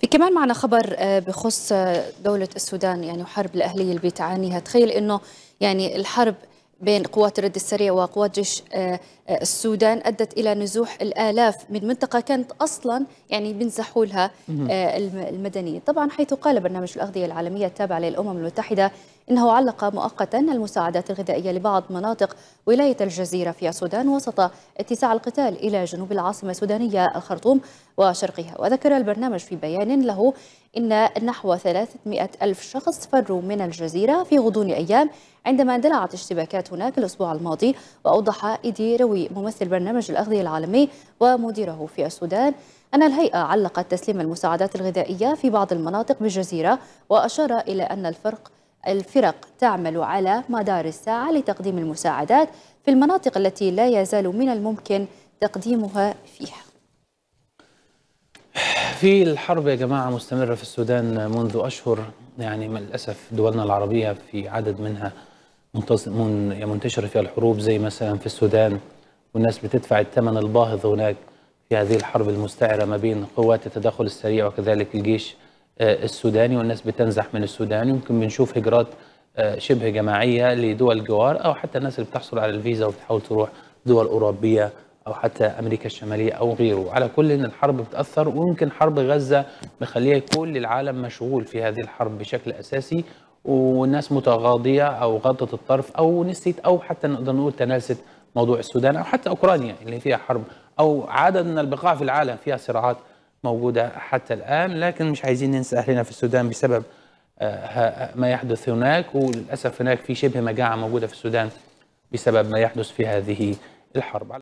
في كمان معنا خبر آه، بخص آه، دولة السودان يعني وحرب الأهلية اللي بتعانيها تخيل أنه يعني الحرب بين قوات الرد السريع وقوات جيش آه، آه، السودان ادت الى نزوح الالاف من منطقه كانت اصلا يعني بينزحوا لها آه، المدنيين، طبعا حيث قال برنامج الاغذيه العالميه التابع للامم المتحده انه علق مؤقتا المساعدات الغذائيه لبعض مناطق ولايه الجزيره في السودان وسط اتساع القتال الى جنوب العاصمه السودانيه الخرطوم وشرقها، وذكر البرنامج في بيان له ان نحو 300 الف شخص فروا من الجزيره في غضون ايام عندما اندلعت اشتباكات هناك الأسبوع الماضي وأوضح إيدي روي ممثل برنامج الأغذية العالمي ومديره في السودان أن الهيئة علقت تسليم المساعدات الغذائية في بعض المناطق بالجزيرة وأشار إلى أن الفرق الفرق تعمل على مدار الساعة لتقديم المساعدات في المناطق التي لا يزال من الممكن تقديمها فيها في الحرب يا جماعة مستمرة في السودان منذ أشهر يعني للأسف دولنا العربية في عدد منها يعني منتشرة فيها الحروب زي مثلا في السودان والناس بتدفع الثمن الباهظ هناك في هذه الحرب المستعرة ما بين قوات التدخل السريع وكذلك الجيش آه، السوداني والناس بتنزح من السودان يمكن بنشوف هجرات آه، شبه جماعية لدول الجوار أو حتى الناس اللي بتحصل على الفيزا وبتحاول تروح دول أوروبية أو حتى أمريكا الشمالية أو غيره على كل إن الحرب بتأثر ويمكن حرب غزة مخليه كل العالم مشغول في هذه الحرب بشكل أساسي وناس متغاضيه او غضت الطرف او نسيت او حتى نقدر نقول تناست موضوع السودان او حتى اوكرانيا اللي فيها حرب او عدد من البقاع في العالم فيها صراعات موجوده حتى الان لكن مش عايزين ننسى اهلنا في السودان بسبب آه، ما يحدث هناك وللاسف هناك في شبه مجاعه موجوده في السودان بسبب ما يحدث في هذه الحرب